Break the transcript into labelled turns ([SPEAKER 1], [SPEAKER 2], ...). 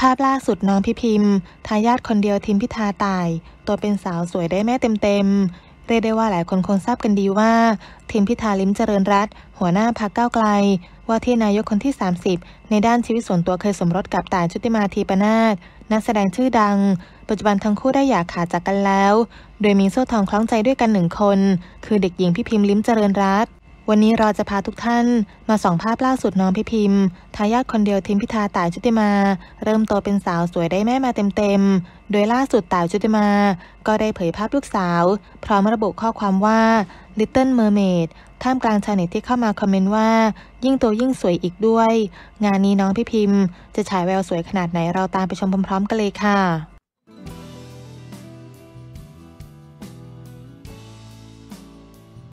[SPEAKER 1] ภาพล่าสุดน้องพิพิมพ์ ทายาทคนเดียวทิมพิธาตาย ตัวเป็นสาวสวยได้แม่เต็มเต็มเรียกได้ว่าหลายคนคงทราบกันดีว่าทิมพิธาลิมเจริญรัตหัวหน้าพรรคก้าวไกล ว่าที่นายกคนที่ 30 ในด้านชีวิตส่วนตัวเคยสมรสกับต่ายชุติมาทีปนาศนักแสดงชื่อดัง ปัจจุบันทั้งคู่ได้หย่าขาดจากกันแล้ว โดยมีโซ่ทองคล้องใจด้วยกันหนึ่งคน คือเด็กหญิงพิพิมพ์ลิมเจริญรัตวันนี้เราจะพาทุกท่านมาส่องภาพล่าสุดน้องพิพิมพ์ทายาทคนเดียวทิมพิธาต่ายชุติมา เริ่มโตเป็นสาวสวยได้แม่มาเต็มๆ โดยล่าสุดต่ายชุติมาก็ได้เผยภาพลูกสาว พร้อมระบุข้อความว่า Little Mermaid ท่ามกลางชาวเน็ตที่เข้ามาคอมเมนต์ว่า ยิ่งโตยิ่งสวยอีกด้วย งานนี้น้องพิพิมพ์จะฉายแววสวยขนาดไหนเราตามไปชมพร้อมๆ กันเลยค่ะ